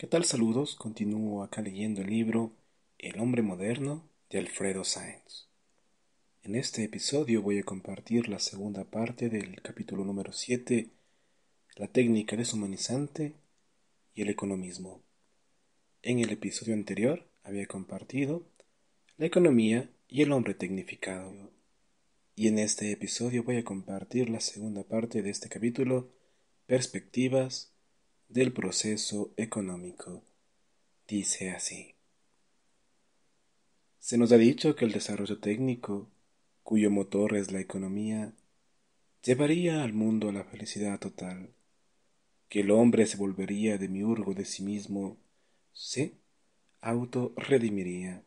¿Qué tal? Saludos. Continúo acá leyendo el libro El hombre moderno de Alfredo Sáenz. En este episodio voy a compartir la segunda parte del capítulo número 7, la técnica deshumanizante y el economismo. En el episodio anterior había compartido la economía y el hombre tecnificado. Y en este episodio voy a compartir la segunda parte de este capítulo, perspectivas del proceso económico dice así. Se nos ha dicho que el desarrollo técnico, cuyo motor es la economía, llevaría al mundo a la felicidad total, que el hombre se volvería demiurgo de sí mismo, se autorredimiría.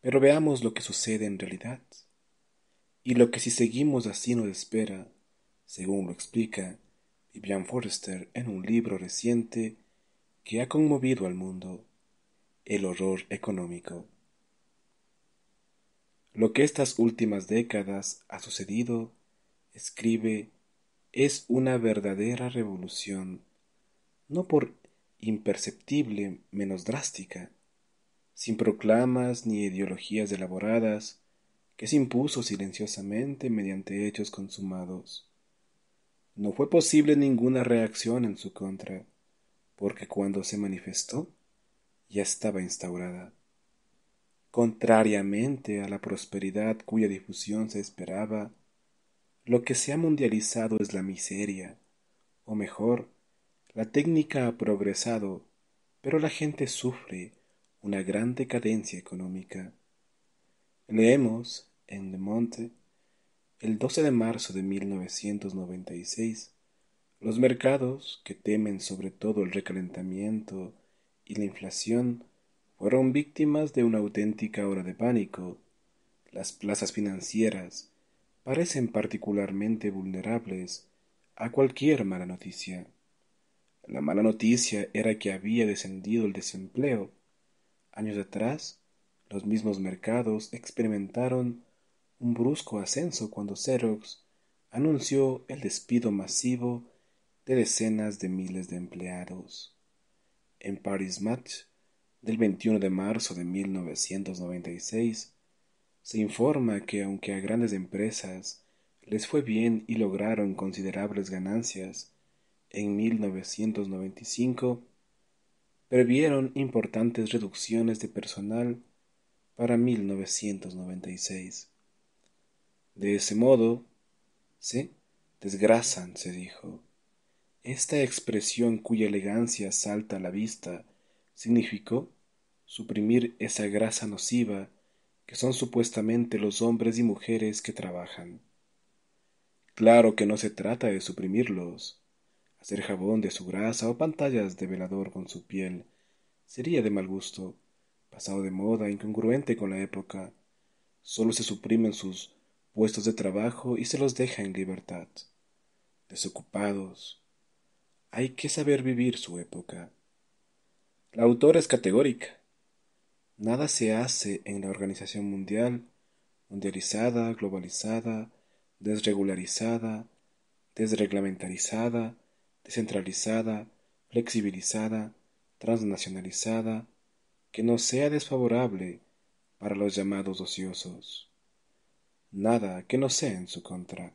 Pero veamos lo que sucede en realidad, y lo que si seguimos así nos espera, según lo explica y en un libro reciente que ha conmovido al mundo, El horror económico. Lo que estas últimas décadas ha sucedido, escribe, es una verdadera revolución, no por imperceptible menos drástica, sin proclamas ni ideologías elaboradas, que se impuso silenciosamente mediante hechos consumados no fue posible ninguna reacción en su contra, porque cuando se manifestó ya estaba instaurada. Contrariamente a la prosperidad cuya difusión se esperaba, lo que se ha mundializado es la miseria, o mejor, la técnica ha progresado, pero la gente sufre una gran decadencia económica. Leemos en Le Monte. El 12 de marzo de 1996, los mercados, que temen sobre todo el recalentamiento y la inflación, fueron víctimas de una auténtica hora de pánico. Las plazas financieras parecen particularmente vulnerables a cualquier mala noticia. La mala noticia era que había descendido el desempleo. Años atrás, los mismos mercados experimentaron un brusco ascenso cuando Xerox anunció el despido masivo de decenas de miles de empleados. En Paris Match del 21 de marzo de 1996 se informa que aunque a grandes empresas les fue bien y lograron considerables ganancias, en 1995 previeron importantes reducciones de personal para 1996. De ese modo, se desgrasan, se dijo. Esta expresión cuya elegancia salta a la vista significó suprimir esa grasa nociva que son supuestamente los hombres y mujeres que trabajan. Claro que no se trata de suprimirlos. Hacer jabón de su grasa o pantallas de velador con su piel sería de mal gusto, pasado de moda, incongruente con la época. Solo se suprimen sus puestos de trabajo y se los deja en libertad. Desocupados. Hay que saber vivir su época. La autora es categórica. Nada se hace en la organización mundial, mundializada, globalizada, desregularizada, desreglamentarizada, descentralizada, flexibilizada, transnacionalizada, que no sea desfavorable para los llamados ociosos nada que no sea en su contra.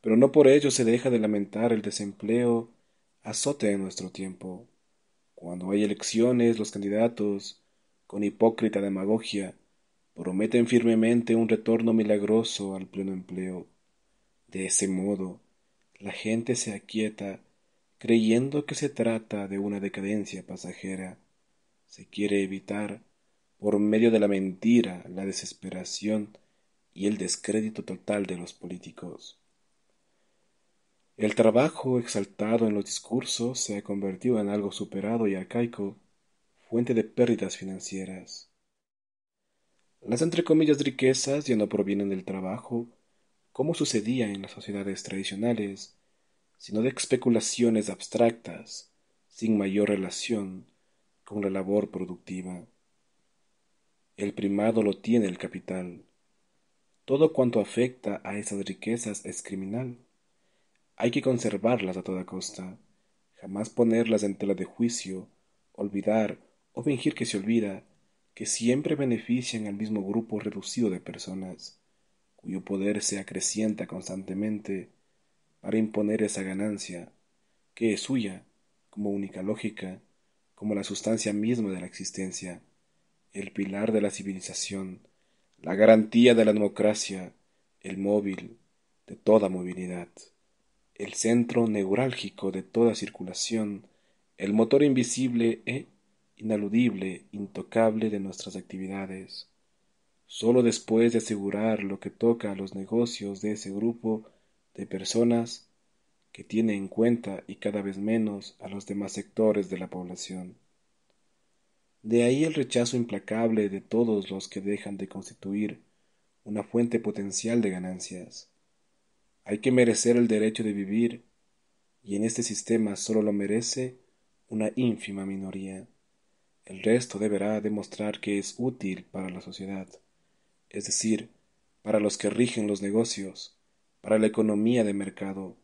Pero no por ello se deja de lamentar el desempleo azote en nuestro tiempo. Cuando hay elecciones, los candidatos, con hipócrita demagogia, prometen firmemente un retorno milagroso al pleno empleo. De ese modo, la gente se aquieta creyendo que se trata de una decadencia pasajera. Se quiere evitar, por medio de la mentira, la desesperación y el descrédito total de los políticos. El trabajo exaltado en los discursos se ha convertido en algo superado y arcaico, fuente de pérdidas financieras. Las entre comillas riquezas ya no provienen del trabajo, como sucedía en las sociedades tradicionales, sino de especulaciones abstractas, sin mayor relación con la labor productiva. El primado lo tiene el capital, todo cuanto afecta a esas riquezas es criminal. Hay que conservarlas a toda costa, jamás ponerlas en tela de juicio, olvidar o fingir que se olvida, que siempre benefician al mismo grupo reducido de personas, cuyo poder se acrecienta constantemente para imponer esa ganancia, que es suya, como única lógica, como la sustancia misma de la existencia, el pilar de la civilización, la garantía de la democracia, el móvil de toda movilidad, el centro neurálgico de toda circulación, el motor invisible e inaludible, intocable de nuestras actividades. Solo después de asegurar lo que toca a los negocios de ese grupo de personas que tiene en cuenta y cada vez menos a los demás sectores de la población. De ahí el rechazo implacable de todos los que dejan de constituir una fuente potencial de ganancias. Hay que merecer el derecho de vivir, y en este sistema solo lo merece una ínfima minoría. El resto deberá demostrar que es útil para la sociedad, es decir, para los que rigen los negocios, para la economía de mercado.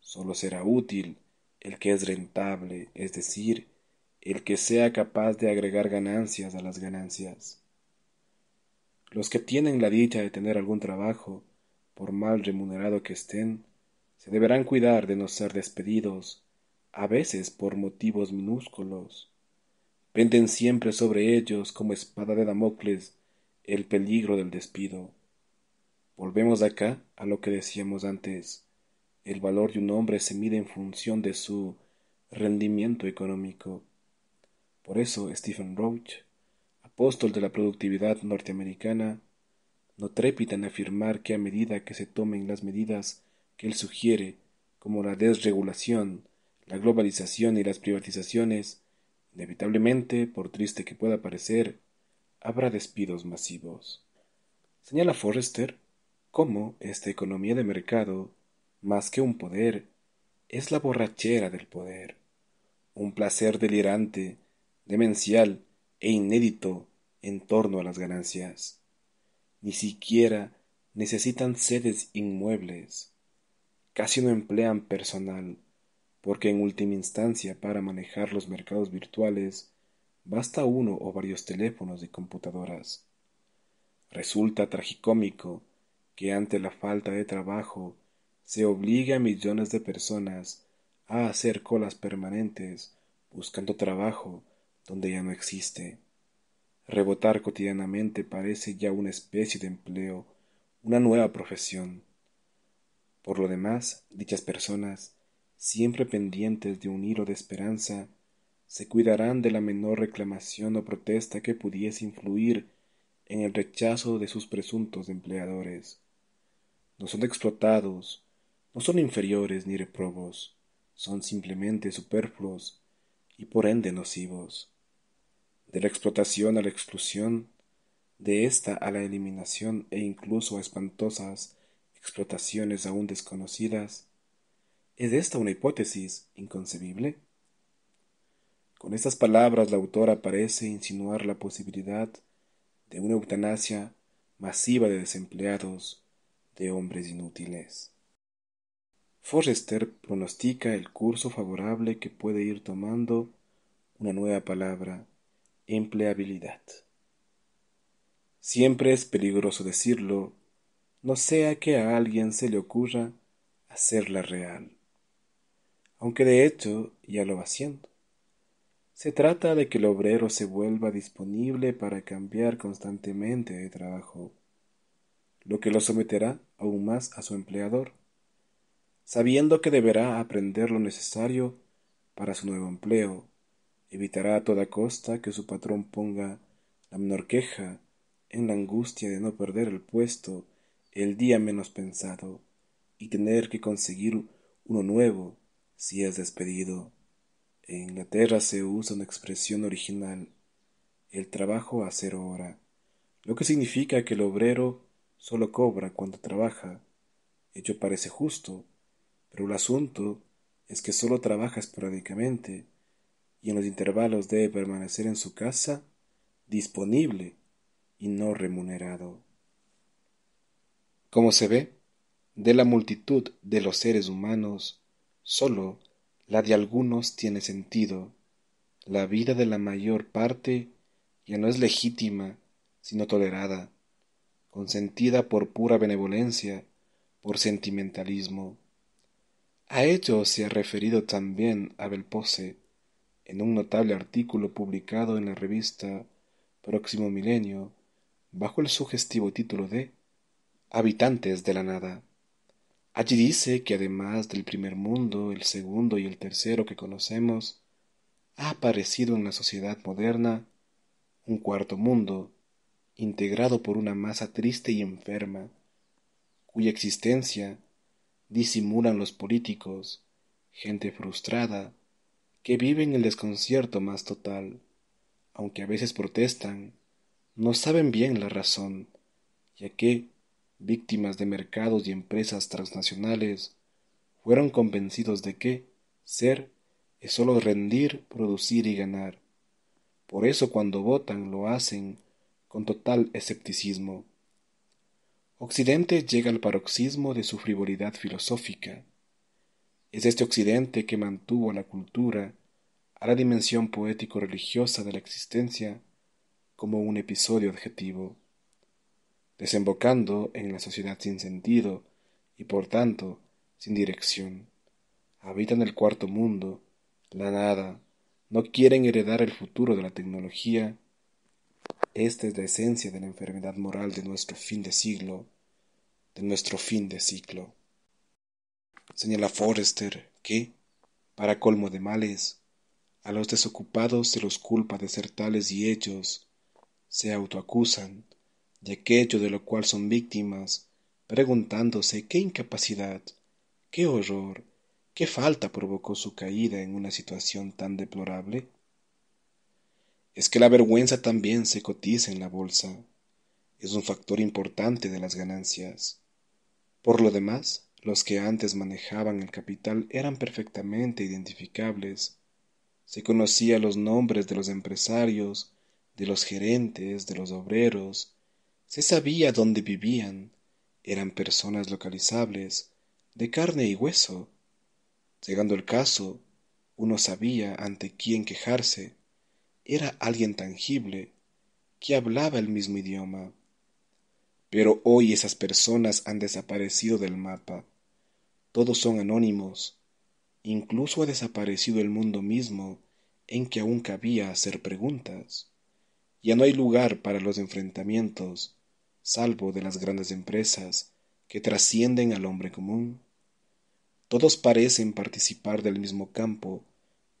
Solo será útil el que es rentable, es decir, el que sea capaz de agregar ganancias a las ganancias. Los que tienen la dicha de tener algún trabajo, por mal remunerado que estén, se deberán cuidar de no ser despedidos, a veces por motivos minúsculos. Penden siempre sobre ellos como espada de Damocles el peligro del despido. Volvemos acá a lo que decíamos antes. El valor de un hombre se mide en función de su rendimiento económico. Por eso Stephen Roach, apóstol de la productividad norteamericana, no trepita en afirmar que a medida que se tomen las medidas que él sugiere, como la desregulación, la globalización y las privatizaciones, inevitablemente, por triste que pueda parecer, habrá despidos masivos. Señala Forrester cómo esta economía de mercado, más que un poder, es la borrachera del poder, un placer delirante demencial e inédito en torno a las ganancias. Ni siquiera necesitan sedes inmuebles. Casi no emplean personal, porque en última instancia para manejar los mercados virtuales basta uno o varios teléfonos y computadoras. Resulta tragicómico que ante la falta de trabajo se obligue a millones de personas a hacer colas permanentes buscando trabajo donde ya no existe. Rebotar cotidianamente parece ya una especie de empleo, una nueva profesión. Por lo demás, dichas personas, siempre pendientes de un hilo de esperanza, se cuidarán de la menor reclamación o protesta que pudiese influir en el rechazo de sus presuntos empleadores. No son explotados, no son inferiores ni reprobos, son simplemente superfluos y por ende nocivos de la explotación a la exclusión, de esta a la eliminación e incluso a espantosas explotaciones aún desconocidas, ¿es esta una hipótesis inconcebible? Con estas palabras la autora parece insinuar la posibilidad de una eutanasia masiva de desempleados, de hombres inútiles. Forrester pronostica el curso favorable que puede ir tomando una nueva palabra Empleabilidad. Siempre es peligroso decirlo, no sea que a alguien se le ocurra hacerla real. Aunque de hecho ya lo va haciendo. Se trata de que el obrero se vuelva disponible para cambiar constantemente de trabajo, lo que lo someterá aún más a su empleador, sabiendo que deberá aprender lo necesario para su nuevo empleo Evitará a toda costa que su patrón ponga la menor queja en la angustia de no perder el puesto el día menos pensado y tener que conseguir uno nuevo si es despedido. En Inglaterra se usa una expresión original, el trabajo a cero hora, lo que significa que el obrero solo cobra cuando trabaja. Ello parece justo, pero el asunto es que solo trabaja esporádicamente y en los intervalos debe permanecer en su casa disponible y no remunerado. Como se ve, de la multitud de los seres humanos, sólo la de algunos tiene sentido. La vida de la mayor parte ya no es legítima, sino tolerada, consentida por pura benevolencia, por sentimentalismo. A ello se ha referido también Abel Posse, en un notable artículo publicado en la revista Próximo Milenio, bajo el sugestivo título de Habitantes de la Nada. Allí dice que además del primer mundo, el segundo y el tercero que conocemos, ha aparecido en la sociedad moderna un cuarto mundo, integrado por una masa triste y enferma, cuya existencia disimulan los políticos, gente frustrada, que viven el desconcierto más total, aunque a veces protestan, no saben bien la razón, ya que, víctimas de mercados y empresas transnacionales, fueron convencidos de que ser es solo rendir, producir y ganar. Por eso cuando votan lo hacen con total escepticismo. Occidente llega al paroxismo de su frivolidad filosófica. Es este Occidente que mantuvo la cultura a la dimensión poético-religiosa de la existencia como un episodio adjetivo, desembocando en la sociedad sin sentido y por tanto sin dirección. Habitan el cuarto mundo, la nada, no quieren heredar el futuro de la tecnología. Esta es la esencia de la enfermedad moral de nuestro fin de siglo, de nuestro fin de ciclo. Señala Forrester que, para colmo de males, a los desocupados se los culpa de ser tales y ellos se autoacusan de aquello de lo cual son víctimas, preguntándose qué incapacidad, qué horror, qué falta provocó su caída en una situación tan deplorable. Es que la vergüenza también se cotiza en la bolsa, es un factor importante de las ganancias. Por lo demás, los que antes manejaban el capital eran perfectamente identificables se conocía los nombres de los empresarios, de los gerentes, de los obreros. Se sabía dónde vivían. Eran personas localizables, de carne y hueso. Llegando el caso, uno sabía ante quién quejarse. Era alguien tangible, que hablaba el mismo idioma. Pero hoy esas personas han desaparecido del mapa. Todos son anónimos, Incluso ha desaparecido el mundo mismo en que aún cabía hacer preguntas. Ya no hay lugar para los enfrentamientos, salvo de las grandes empresas que trascienden al hombre común. Todos parecen participar del mismo campo,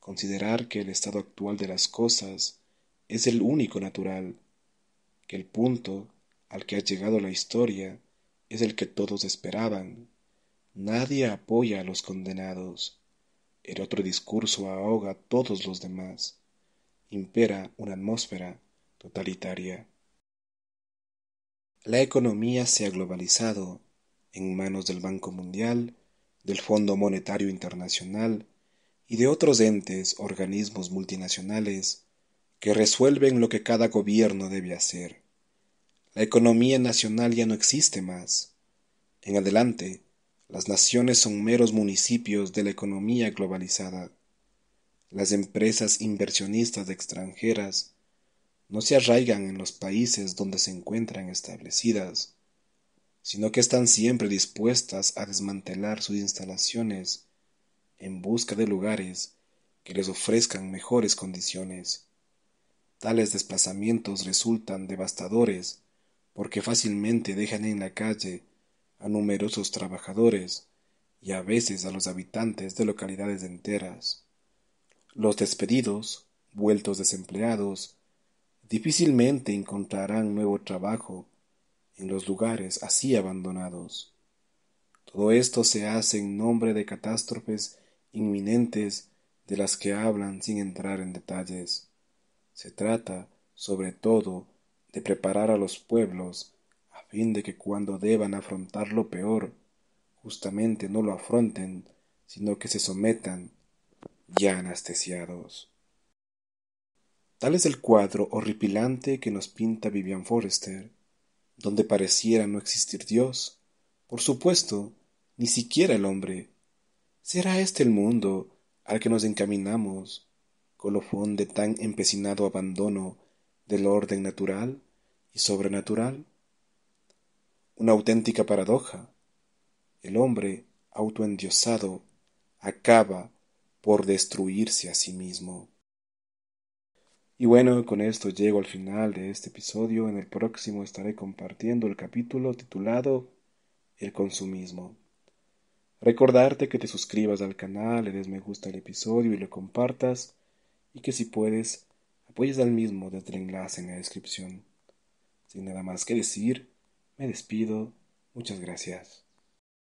considerar que el estado actual de las cosas es el único natural, que el punto al que ha llegado la historia es el que todos esperaban. Nadie apoya a los condenados, el otro discurso ahoga a todos los demás. Impera una atmósfera totalitaria. La economía se ha globalizado en manos del Banco Mundial, del Fondo Monetario Internacional y de otros entes, organismos multinacionales que resuelven lo que cada gobierno debe hacer. La economía nacional ya no existe más. En adelante, las naciones son meros municipios de la economía globalizada. Las empresas inversionistas extranjeras no se arraigan en los países donde se encuentran establecidas, sino que están siempre dispuestas a desmantelar sus instalaciones en busca de lugares que les ofrezcan mejores condiciones. Tales desplazamientos resultan devastadores porque fácilmente dejan en la calle a numerosos trabajadores y a veces a los habitantes de localidades enteras. Los despedidos, vueltos desempleados, difícilmente encontrarán nuevo trabajo en los lugares así abandonados. Todo esto se hace en nombre de catástrofes inminentes de las que hablan sin entrar en detalles. Se trata, sobre todo, de preparar a los pueblos fin de que cuando deban afrontar lo peor, justamente no lo afronten, sino que se sometan ya anestesiados. Tal es el cuadro horripilante que nos pinta Vivian Forrester, donde pareciera no existir Dios, por supuesto, ni siquiera el hombre. ¿Será este el mundo al que nos encaminamos, colofón de tan empecinado abandono del orden natural y sobrenatural? una auténtica paradoja. El hombre autoendiosado acaba por destruirse a sí mismo. Y bueno, con esto llego al final de este episodio. En el próximo estaré compartiendo el capítulo titulado El consumismo. Recordarte que te suscribas al canal, le des me gusta al episodio y lo compartas, y que si puedes, apoyes al mismo desde el enlace en la descripción. Sin nada más que decir, me despido. Muchas gracias.